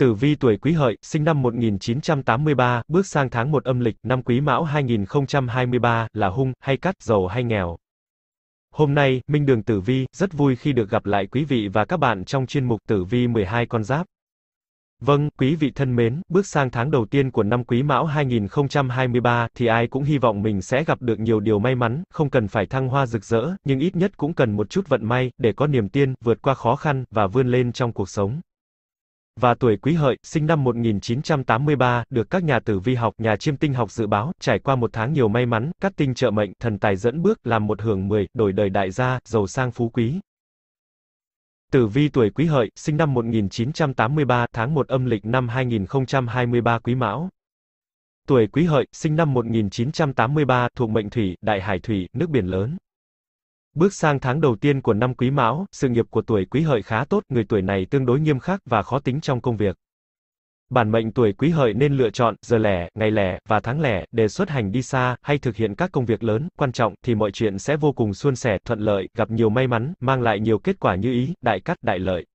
Tử vi tuổi Quý Hợi, sinh năm 1983, bước sang tháng 1 âm lịch, năm Quý Mão 2023, là hung, hay cắt, giàu hay nghèo. Hôm nay, Minh Đường Tử Vi, rất vui khi được gặp lại quý vị và các bạn trong chuyên mục Tử Vi 12 con giáp. Vâng, quý vị thân mến, bước sang tháng đầu tiên của năm Quý Mão 2023 thì ai cũng hy vọng mình sẽ gặp được nhiều điều may mắn, không cần phải thăng hoa rực rỡ, nhưng ít nhất cũng cần một chút vận may để có niềm tin, vượt qua khó khăn và vươn lên trong cuộc sống và tuổi Quý Hợi, sinh năm 1983, được các nhà tử vi học, nhà chiêm tinh học dự báo, trải qua một tháng nhiều may mắn, các tinh trợ mệnh, thần tài dẫn bước, làm một hưởng mười, đổi đời đại gia, giàu sang phú quý. Tử vi tuổi Quý Hợi, sinh năm 1983, tháng 1 âm lịch năm 2023 Quý Mão. Tuổi Quý Hợi, sinh năm 1983, thuộc mệnh Thủy, Đại Hải Thủy, nước biển lớn. Bước sang tháng đầu tiên của năm Quý Mão, sự nghiệp của tuổi Quý Hợi khá tốt, người tuổi này tương đối nghiêm khắc và khó tính trong công việc. Bản mệnh tuổi Quý Hợi nên lựa chọn giờ lẻ, ngày lẻ và tháng lẻ để xuất hành đi xa hay thực hiện các công việc lớn, quan trọng thì mọi chuyện sẽ vô cùng suôn sẻ, thuận lợi, gặp nhiều may mắn, mang lại nhiều kết quả như ý, đại cát đại lợi.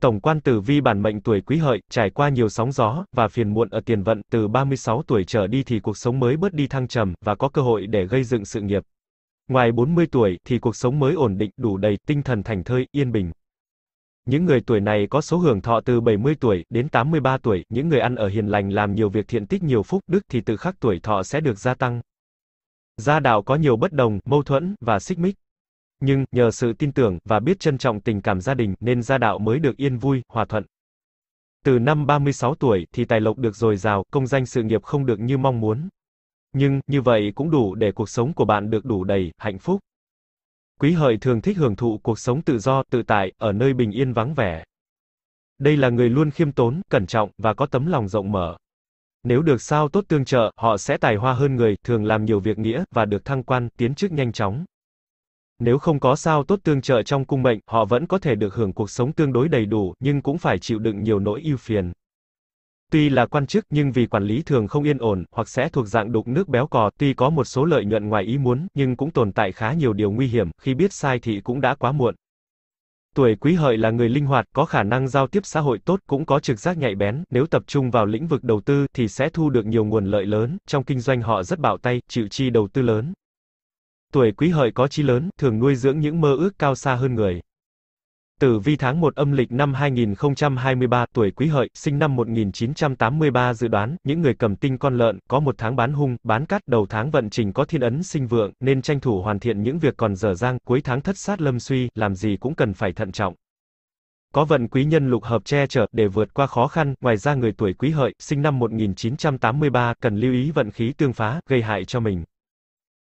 Tổng quan tử vi bản mệnh tuổi Quý Hợi trải qua nhiều sóng gió và phiền muộn ở tiền vận, từ 36 tuổi trở đi thì cuộc sống mới bớt đi thăng trầm và có cơ hội để gây dựng sự nghiệp. Ngoài 40 tuổi thì cuộc sống mới ổn định, đủ đầy, tinh thần thành thơi, yên bình. Những người tuổi này có số hưởng thọ từ 70 tuổi đến 83 tuổi, những người ăn ở hiền lành làm nhiều việc thiện tích nhiều phúc đức thì tự khắc tuổi thọ sẽ được gia tăng. Gia đạo có nhiều bất đồng, mâu thuẫn và xích mích. Nhưng, nhờ sự tin tưởng và biết trân trọng tình cảm gia đình nên gia đạo mới được yên vui, hòa thuận. Từ năm 36 tuổi thì tài lộc được dồi dào, công danh sự nghiệp không được như mong muốn nhưng như vậy cũng đủ để cuộc sống của bạn được đủ đầy, hạnh phúc. Quý hợi thường thích hưởng thụ cuộc sống tự do, tự tại ở nơi bình yên vắng vẻ. Đây là người luôn khiêm tốn, cẩn trọng và có tấm lòng rộng mở. Nếu được sao tốt tương trợ, họ sẽ tài hoa hơn người, thường làm nhiều việc nghĩa và được thăng quan, tiến chức nhanh chóng. Nếu không có sao tốt tương trợ trong cung mệnh, họ vẫn có thể được hưởng cuộc sống tương đối đầy đủ, nhưng cũng phải chịu đựng nhiều nỗi ưu phiền. Tuy là quan chức nhưng vì quản lý thường không yên ổn, hoặc sẽ thuộc dạng đục nước béo cò, tuy có một số lợi nhuận ngoài ý muốn, nhưng cũng tồn tại khá nhiều điều nguy hiểm, khi biết sai thì cũng đã quá muộn. Tuổi quý hợi là người linh hoạt, có khả năng giao tiếp xã hội tốt, cũng có trực giác nhạy bén, nếu tập trung vào lĩnh vực đầu tư thì sẽ thu được nhiều nguồn lợi lớn, trong kinh doanh họ rất bạo tay, chịu chi đầu tư lớn. Tuổi quý hợi có chí lớn, thường nuôi dưỡng những mơ ước cao xa hơn người. Tử vi tháng 1 âm lịch năm 2023, tuổi Quý Hợi, sinh năm 1983 dự đoán, những người cầm tinh con lợn, có một tháng bán hung, bán cát, đầu tháng vận trình có thiên ấn sinh vượng, nên tranh thủ hoàn thiện những việc còn dở dang, cuối tháng thất sát lâm suy, làm gì cũng cần phải thận trọng. Có vận quý nhân lục hợp che chở để vượt qua khó khăn, ngoài ra người tuổi Quý Hợi, sinh năm 1983, cần lưu ý vận khí tương phá, gây hại cho mình.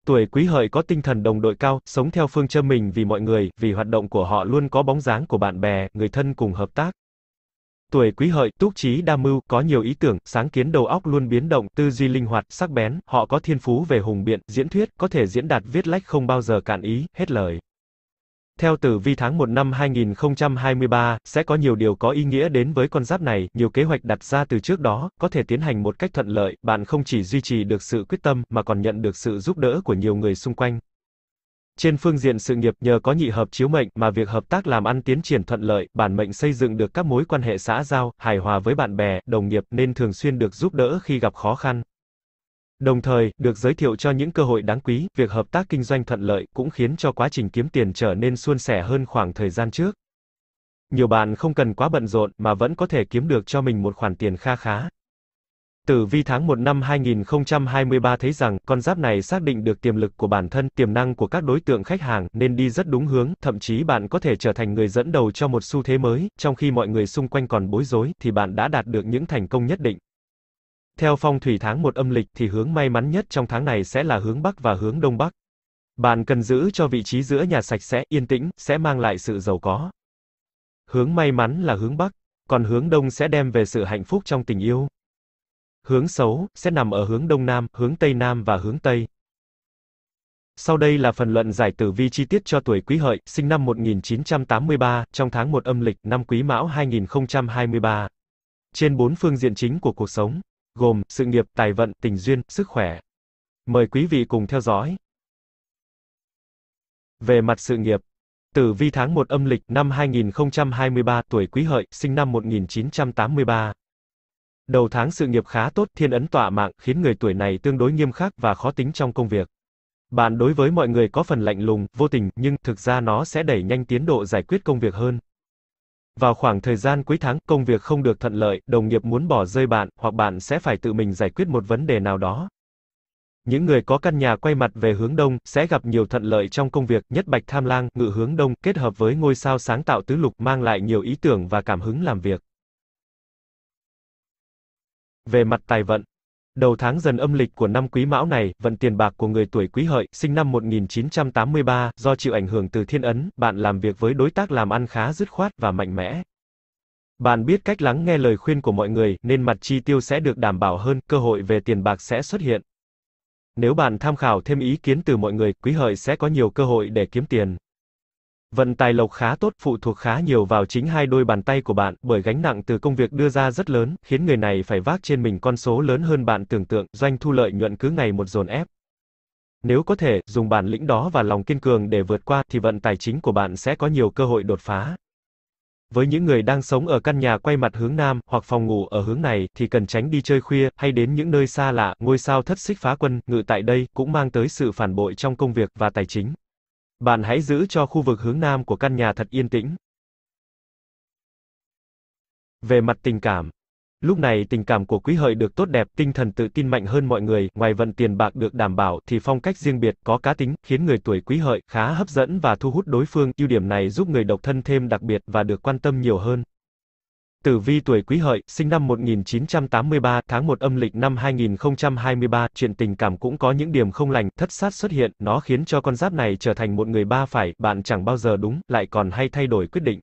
Tuổi quý hợi có tinh thần đồng đội cao, sống theo phương châm mình vì mọi người, vì hoạt động của họ luôn có bóng dáng của bạn bè, người thân cùng hợp tác. Tuổi quý hợi, túc trí đa mưu, có nhiều ý tưởng, sáng kiến đầu óc luôn biến động, tư duy linh hoạt, sắc bén, họ có thiên phú về hùng biện, diễn thuyết, có thể diễn đạt viết lách không bao giờ cạn ý, hết lời. Theo tử vi tháng 1 năm 2023, sẽ có nhiều điều có ý nghĩa đến với con giáp này, nhiều kế hoạch đặt ra từ trước đó, có thể tiến hành một cách thuận lợi, bạn không chỉ duy trì được sự quyết tâm, mà còn nhận được sự giúp đỡ của nhiều người xung quanh. Trên phương diện sự nghiệp, nhờ có nhị hợp chiếu mệnh mà việc hợp tác làm ăn tiến triển thuận lợi, bản mệnh xây dựng được các mối quan hệ xã giao, hài hòa với bạn bè, đồng nghiệp nên thường xuyên được giúp đỡ khi gặp khó khăn. Đồng thời, được giới thiệu cho những cơ hội đáng quý, việc hợp tác kinh doanh thuận lợi cũng khiến cho quá trình kiếm tiền trở nên suôn sẻ hơn khoảng thời gian trước. Nhiều bạn không cần quá bận rộn mà vẫn có thể kiếm được cho mình một khoản tiền kha khá. Tử vi tháng 1 năm 2023 thấy rằng, con giáp này xác định được tiềm lực của bản thân, tiềm năng của các đối tượng khách hàng, nên đi rất đúng hướng, thậm chí bạn có thể trở thành người dẫn đầu cho một xu thế mới, trong khi mọi người xung quanh còn bối rối, thì bạn đã đạt được những thành công nhất định. Theo phong thủy tháng 1 âm lịch thì hướng may mắn nhất trong tháng này sẽ là hướng Bắc và hướng Đông Bắc. Bạn cần giữ cho vị trí giữa nhà sạch sẽ, yên tĩnh, sẽ mang lại sự giàu có. Hướng may mắn là hướng Bắc, còn hướng Đông sẽ đem về sự hạnh phúc trong tình yêu. Hướng xấu, sẽ nằm ở hướng Đông Nam, hướng Tây Nam và hướng Tây. Sau đây là phần luận giải tử vi chi tiết cho tuổi Quý Hợi, sinh năm 1983, trong tháng 1 âm lịch, năm Quý Mão 2023. Trên bốn phương diện chính của cuộc sống gồm sự nghiệp, tài vận, tình duyên, sức khỏe. Mời quý vị cùng theo dõi. Về mặt sự nghiệp, Tử vi tháng 1 âm lịch năm 2023 tuổi Quý Hợi, sinh năm 1983. Đầu tháng sự nghiệp khá tốt, thiên ấn tọa mạng, khiến người tuổi này tương đối nghiêm khắc và khó tính trong công việc. Bạn đối với mọi người có phần lạnh lùng, vô tình, nhưng thực ra nó sẽ đẩy nhanh tiến độ giải quyết công việc hơn. Vào khoảng thời gian cuối tháng, công việc không được thuận lợi, đồng nghiệp muốn bỏ rơi bạn, hoặc bạn sẽ phải tự mình giải quyết một vấn đề nào đó. Những người có căn nhà quay mặt về hướng đông sẽ gặp nhiều thuận lợi trong công việc, nhất bạch tham lang, ngự hướng đông kết hợp với ngôi sao sáng tạo tứ lục mang lại nhiều ý tưởng và cảm hứng làm việc. Về mặt tài vận, Đầu tháng dần âm lịch của năm Quý Mão này, vận tiền bạc của người tuổi Quý Hợi, sinh năm 1983, do chịu ảnh hưởng từ thiên ấn, bạn làm việc với đối tác làm ăn khá dứt khoát và mạnh mẽ. Bạn biết cách lắng nghe lời khuyên của mọi người, nên mặt chi tiêu sẽ được đảm bảo hơn, cơ hội về tiền bạc sẽ xuất hiện. Nếu bạn tham khảo thêm ý kiến từ mọi người, Quý Hợi sẽ có nhiều cơ hội để kiếm tiền. Vận tài lộc khá tốt, phụ thuộc khá nhiều vào chính hai đôi bàn tay của bạn, bởi gánh nặng từ công việc đưa ra rất lớn, khiến người này phải vác trên mình con số lớn hơn bạn tưởng tượng, doanh thu lợi nhuận cứ ngày một dồn ép. Nếu có thể, dùng bản lĩnh đó và lòng kiên cường để vượt qua, thì vận tài chính của bạn sẽ có nhiều cơ hội đột phá. Với những người đang sống ở căn nhà quay mặt hướng nam, hoặc phòng ngủ ở hướng này, thì cần tránh đi chơi khuya, hay đến những nơi xa lạ, ngôi sao thất xích phá quân, ngự tại đây, cũng mang tới sự phản bội trong công việc và tài chính. Bạn hãy giữ cho khu vực hướng nam của căn nhà thật yên tĩnh. Về mặt tình cảm, lúc này tình cảm của Quý Hợi được tốt đẹp, tinh thần tự tin mạnh hơn mọi người, ngoài vận tiền bạc được đảm bảo thì phong cách riêng biệt có cá tính khiến người tuổi Quý Hợi khá hấp dẫn và thu hút đối phương, ưu điểm này giúp người độc thân thêm đặc biệt và được quan tâm nhiều hơn. Tử vi tuổi Quý Hợi, sinh năm 1983, tháng 1 âm lịch năm 2023, chuyện tình cảm cũng có những điểm không lành, thất sát xuất hiện, nó khiến cho con giáp này trở thành một người ba phải, bạn chẳng bao giờ đúng, lại còn hay thay đổi quyết định.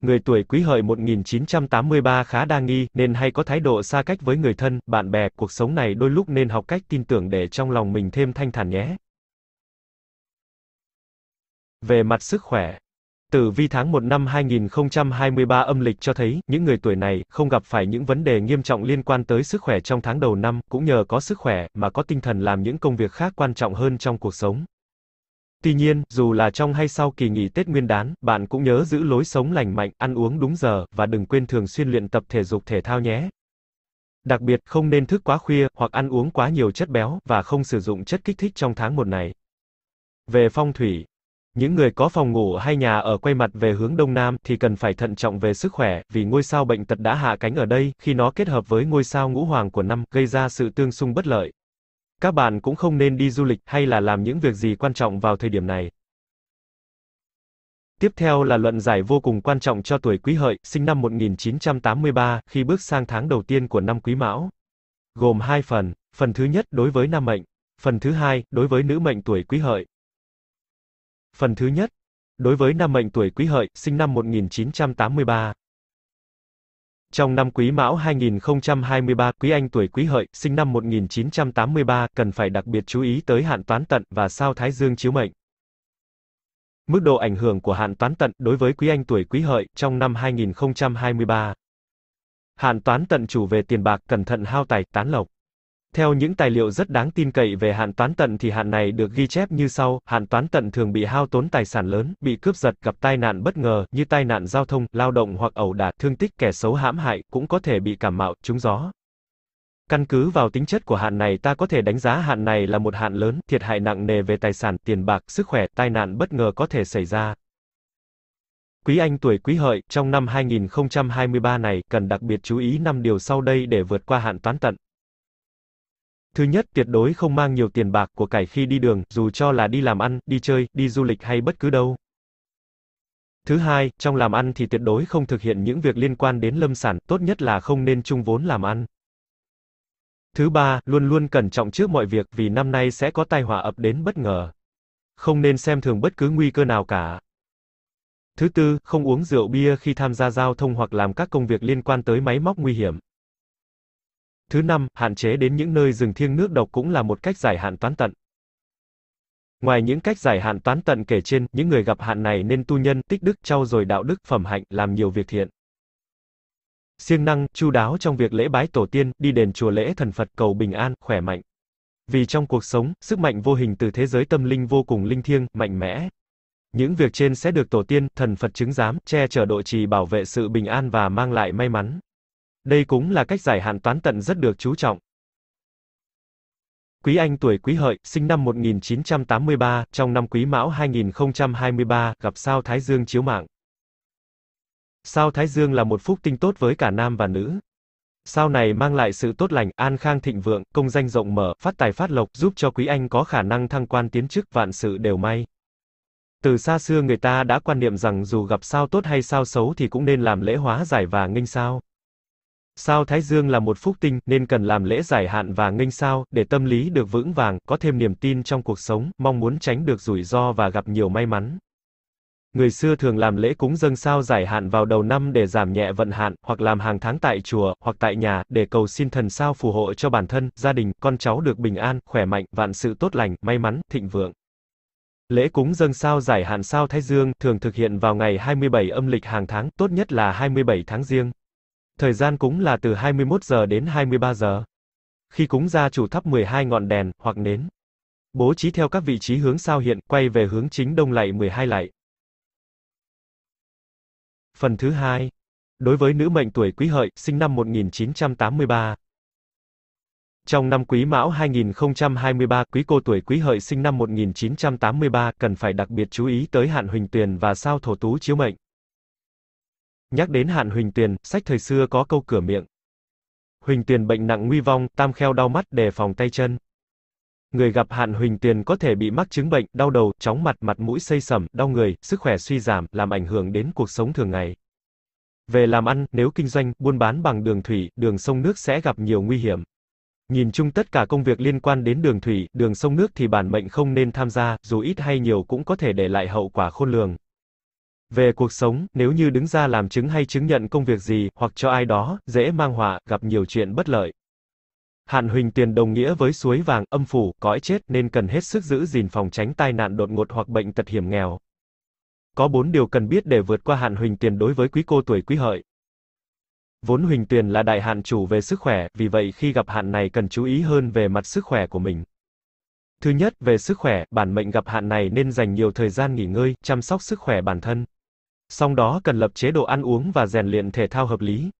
Người tuổi Quý Hợi 1983 khá đa nghi, nên hay có thái độ xa cách với người thân, bạn bè, cuộc sống này đôi lúc nên học cách tin tưởng để trong lòng mình thêm thanh thản nhé. Về mặt sức khỏe Tử vi tháng 1 năm 2023 âm lịch cho thấy, những người tuổi này không gặp phải những vấn đề nghiêm trọng liên quan tới sức khỏe trong tháng đầu năm, cũng nhờ có sức khỏe mà có tinh thần làm những công việc khác quan trọng hơn trong cuộc sống. Tuy nhiên, dù là trong hay sau kỳ nghỉ Tết Nguyên đán, bạn cũng nhớ giữ lối sống lành mạnh, ăn uống đúng giờ và đừng quên thường xuyên luyện tập thể dục thể thao nhé. Đặc biệt, không nên thức quá khuya hoặc ăn uống quá nhiều chất béo và không sử dụng chất kích thích trong tháng 1 này. Về phong thủy những người có phòng ngủ hay nhà ở quay mặt về hướng đông nam thì cần phải thận trọng về sức khỏe, vì ngôi sao bệnh tật đã hạ cánh ở đây, khi nó kết hợp với ngôi sao ngũ hoàng của năm, gây ra sự tương xung bất lợi. Các bạn cũng không nên đi du lịch hay là làm những việc gì quan trọng vào thời điểm này. Tiếp theo là luận giải vô cùng quan trọng cho tuổi Quý Hợi, sinh năm 1983, khi bước sang tháng đầu tiên của năm Quý Mão. Gồm hai phần, phần thứ nhất đối với nam mệnh, phần thứ hai đối với nữ mệnh tuổi Quý Hợi. Phần thứ nhất. Đối với năm mệnh tuổi Quý Hợi, sinh năm 1983. Trong năm Quý Mão 2023, Quý Anh tuổi Quý Hợi, sinh năm 1983, cần phải đặc biệt chú ý tới hạn toán tận và sao Thái Dương chiếu mệnh. Mức độ ảnh hưởng của hạn toán tận đối với Quý Anh tuổi Quý Hợi trong năm 2023. Hạn toán tận chủ về tiền bạc, cẩn thận hao tài, tán lộc. Theo những tài liệu rất đáng tin cậy về hạn toán tận thì hạn này được ghi chép như sau, hạn toán tận thường bị hao tốn tài sản lớn, bị cướp giật, gặp tai nạn bất ngờ như tai nạn giao thông, lao động hoặc ẩu đả, thương tích, kẻ xấu hãm hại, cũng có thể bị cảm mạo, trúng gió. Căn cứ vào tính chất của hạn này ta có thể đánh giá hạn này là một hạn lớn, thiệt hại nặng nề về tài sản, tiền bạc, sức khỏe, tai nạn bất ngờ có thể xảy ra. Quý Anh tuổi Quý Hợi, trong năm 2023 này, cần đặc biệt chú ý 5 điều sau đây để vượt qua hạn toán tận. Thứ nhất, tuyệt đối không mang nhiều tiền bạc của cải khi đi đường, dù cho là đi làm ăn, đi chơi, đi du lịch hay bất cứ đâu. Thứ hai, trong làm ăn thì tuyệt đối không thực hiện những việc liên quan đến lâm sản, tốt nhất là không nên chung vốn làm ăn. Thứ ba, luôn luôn cẩn trọng trước mọi việc vì năm nay sẽ có tai họa ập đến bất ngờ. Không nên xem thường bất cứ nguy cơ nào cả. Thứ tư, không uống rượu bia khi tham gia giao thông hoặc làm các công việc liên quan tới máy móc nguy hiểm. Thứ năm, hạn chế đến những nơi rừng thiêng nước độc cũng là một cách giải hạn toán tận. Ngoài những cách giải hạn toán tận kể trên, những người gặp hạn này nên tu nhân, tích đức, trau dồi đạo đức, phẩm hạnh, làm nhiều việc thiện. Siêng năng, chu đáo trong việc lễ bái tổ tiên, đi đền chùa lễ thần Phật cầu bình an, khỏe mạnh. Vì trong cuộc sống, sức mạnh vô hình từ thế giới tâm linh vô cùng linh thiêng, mạnh mẽ. Những việc trên sẽ được tổ tiên, thần Phật chứng giám, che chở độ trì bảo vệ sự bình an và mang lại may mắn. Đây cũng là cách giải hạn toán tận rất được chú trọng. Quý Anh tuổi Quý Hợi, sinh năm 1983, trong năm Quý Mão 2023, gặp sao Thái Dương chiếu mạng. Sao Thái Dương là một phúc tinh tốt với cả nam và nữ. Sao này mang lại sự tốt lành, an khang thịnh vượng, công danh rộng mở, phát tài phát lộc, giúp cho Quý Anh có khả năng thăng quan tiến chức, vạn sự đều may. Từ xa xưa người ta đã quan niệm rằng dù gặp sao tốt hay sao xấu thì cũng nên làm lễ hóa giải và nghênh sao. Sao Thái Dương là một phúc tinh, nên cần làm lễ giải hạn và nghênh sao, để tâm lý được vững vàng, có thêm niềm tin trong cuộc sống, mong muốn tránh được rủi ro và gặp nhiều may mắn. Người xưa thường làm lễ cúng dâng sao giải hạn vào đầu năm để giảm nhẹ vận hạn, hoặc làm hàng tháng tại chùa, hoặc tại nhà, để cầu xin thần sao phù hộ cho bản thân, gia đình, con cháu được bình an, khỏe mạnh, vạn sự tốt lành, may mắn, thịnh vượng. Lễ cúng dâng sao giải hạn sao Thái Dương thường thực hiện vào ngày 27 âm lịch hàng tháng, tốt nhất là 27 tháng riêng. Thời gian cúng là từ 21 giờ đến 23 giờ. Khi cúng gia chủ thắp 12 ngọn đèn hoặc nến, bố trí theo các vị trí hướng sao hiện, quay về hướng chính đông lạy 12 lạy. Phần thứ hai, đối với nữ mệnh tuổi Quý Hợi, sinh năm 1983. Trong năm Quý Mão 2023, quý cô tuổi Quý Hợi sinh năm 1983 cần phải đặc biệt chú ý tới hạn huỳnh tuyền và sao thổ tú chiếu mệnh. Nhắc đến Hạn Huỳnh tuyền sách thời xưa có câu cửa miệng. Huỳnh tuyền bệnh nặng nguy vong, tam kheo đau mắt đề phòng tay chân. Người gặp Hạn Huỳnh tuyền có thể bị mắc chứng bệnh, đau đầu, chóng mặt, mặt mũi xây sẩm, đau người, sức khỏe suy giảm, làm ảnh hưởng đến cuộc sống thường ngày. Về làm ăn, nếu kinh doanh, buôn bán bằng đường thủy, đường sông nước sẽ gặp nhiều nguy hiểm. Nhìn chung tất cả công việc liên quan đến đường thủy, đường sông nước thì bản mệnh không nên tham gia, dù ít hay nhiều cũng có thể để lại hậu quả khôn lường. Về cuộc sống, nếu như đứng ra làm chứng hay chứng nhận công việc gì, hoặc cho ai đó, dễ mang họa, gặp nhiều chuyện bất lợi. Hạn huỳnh tiền đồng nghĩa với suối vàng, âm phủ, cõi chết nên cần hết sức giữ gìn phòng tránh tai nạn đột ngột hoặc bệnh tật hiểm nghèo. Có bốn điều cần biết để vượt qua hạn huỳnh tiền đối với quý cô tuổi quý hợi. Vốn huỳnh tiền là đại hạn chủ về sức khỏe, vì vậy khi gặp hạn này cần chú ý hơn về mặt sức khỏe của mình. Thứ nhất, về sức khỏe, bản mệnh gặp hạn này nên dành nhiều thời gian nghỉ ngơi, chăm sóc sức khỏe bản thân song đó cần lập chế độ ăn uống và rèn luyện thể thao hợp lý.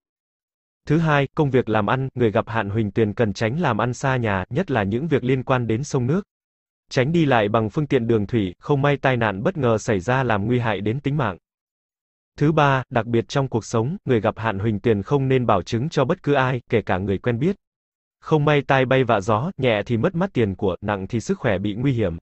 Thứ hai, công việc làm ăn, người gặp hạn huỳnh tuyền cần tránh làm ăn xa nhà, nhất là những việc liên quan đến sông nước. Tránh đi lại bằng phương tiện đường thủy, không may tai nạn bất ngờ xảy ra làm nguy hại đến tính mạng. Thứ ba, đặc biệt trong cuộc sống, người gặp hạn huỳnh tuyền không nên bảo chứng cho bất cứ ai, kể cả người quen biết. Không may tai bay vạ gió, nhẹ thì mất mát tiền của, nặng thì sức khỏe bị nguy hiểm.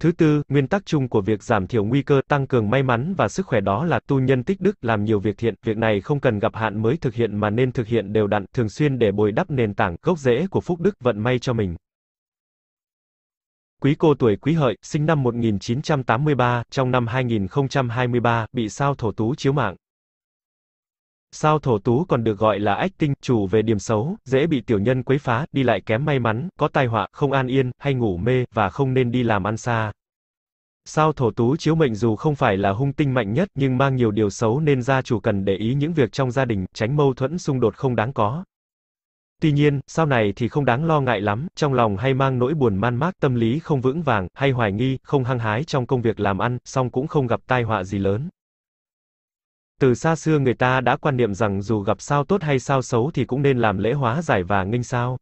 Thứ tư, nguyên tắc chung của việc giảm thiểu nguy cơ, tăng cường may mắn và sức khỏe đó là tu nhân tích đức, làm nhiều việc thiện, việc này không cần gặp hạn mới thực hiện mà nên thực hiện đều đặn, thường xuyên để bồi đắp nền tảng, gốc rễ của phúc đức, vận may cho mình. Quý cô tuổi Quý Hợi, sinh năm 1983, trong năm 2023, bị sao thổ tú chiếu mạng. Sao thổ tú còn được gọi là ách tinh, chủ về điểm xấu, dễ bị tiểu nhân quấy phá, đi lại kém may mắn, có tai họa, không an yên, hay ngủ mê, và không nên đi làm ăn xa. Sao thổ tú chiếu mệnh dù không phải là hung tinh mạnh nhất, nhưng mang nhiều điều xấu nên gia chủ cần để ý những việc trong gia đình, tránh mâu thuẫn xung đột không đáng có. Tuy nhiên, sau này thì không đáng lo ngại lắm, trong lòng hay mang nỗi buồn man mác, tâm lý không vững vàng, hay hoài nghi, không hăng hái trong công việc làm ăn, song cũng không gặp tai họa gì lớn. Từ xa xưa người ta đã quan niệm rằng dù gặp sao tốt hay sao xấu thì cũng nên làm lễ hóa giải và nghênh sao.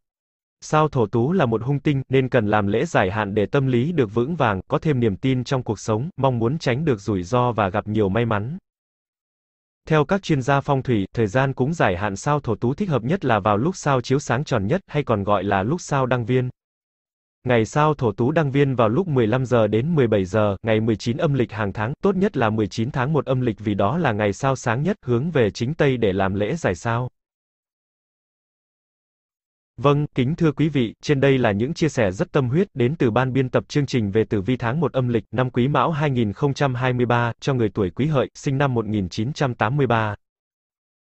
Sao thổ tú là một hung tinh, nên cần làm lễ giải hạn để tâm lý được vững vàng, có thêm niềm tin trong cuộc sống, mong muốn tránh được rủi ro và gặp nhiều may mắn. Theo các chuyên gia phong thủy, thời gian cúng giải hạn sao thổ tú thích hợp nhất là vào lúc sao chiếu sáng tròn nhất, hay còn gọi là lúc sao đăng viên. Ngày sau thổ tú đăng viên vào lúc 15 giờ đến 17 giờ, ngày 19 âm lịch hàng tháng, tốt nhất là 19 tháng 1 âm lịch vì đó là ngày sao sáng nhất, hướng về chính Tây để làm lễ giải sao. Vâng, kính thưa quý vị, trên đây là những chia sẻ rất tâm huyết đến từ ban biên tập chương trình về tử vi tháng 1 âm lịch năm Quý Mão 2023 cho người tuổi Quý Hợi, sinh năm 1983.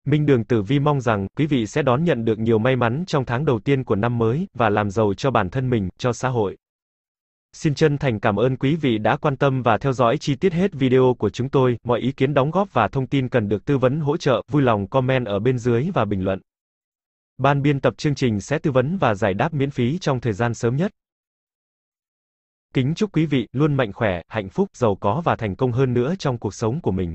Minh Đường Tử Vi mong rằng quý vị sẽ đón nhận được nhiều may mắn trong tháng đầu tiên của năm mới và làm giàu cho bản thân mình, cho xã hội. Xin chân thành cảm ơn quý vị đã quan tâm và theo dõi chi tiết hết video của chúng tôi. Mọi ý kiến đóng góp và thông tin cần được tư vấn hỗ trợ, vui lòng comment ở bên dưới và bình luận. Ban biên tập chương trình sẽ tư vấn và giải đáp miễn phí trong thời gian sớm nhất. Kính chúc quý vị luôn mạnh khỏe, hạnh phúc, giàu có và thành công hơn nữa trong cuộc sống của mình.